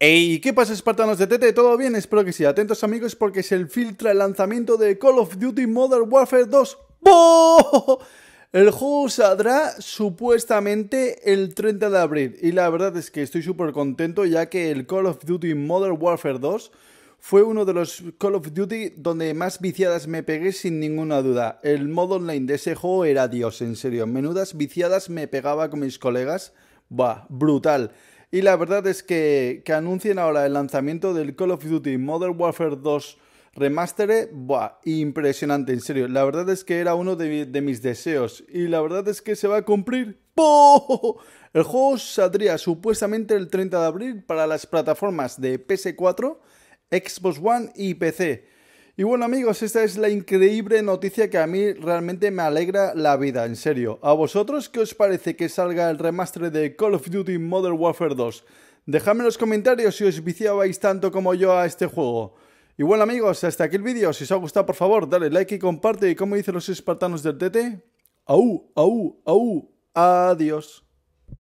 ¡Ey! ¿qué pasa espartanos de TT? ¿Todo bien? Espero que sí. Atentos amigos porque se filtra el lanzamiento de Call of Duty Modern Warfare 2. ¡Boo! El juego saldrá supuestamente el 30 de abril y la verdad es que estoy súper contento ya que el Call of Duty Modern Warfare 2 fue uno de los Call of Duty donde más viciadas me pegué sin ninguna duda. El modo online de ese juego era Dios, en serio. Menudas viciadas me pegaba con mis colegas. Buah, brutal. Y la verdad es que, que anuncien ahora el lanzamiento del Call of Duty Modern Warfare 2 Remastered, impresionante, en serio. La verdad es que era uno de, mis deseos y la verdad es que se va a cumplir. ¡Poo! El juego saldría supuestamente el 30 de abril para las plataformas de PS4, Xbox One y PC. Y bueno amigos, esta es la increíble noticia que a mí realmente me alegra la vida, en serio. ¿A vosotros qué os parece que salga el remaster de Call of Duty Modern Warfare 2? Dejadme en los comentarios si os viciabais tanto como yo a este juego. Y bueno amigos, hasta aquí el vídeo. Si os ha gustado por favor, dale like y comparte. Y como dicen los espartanos del TT, au, au, au, adiós.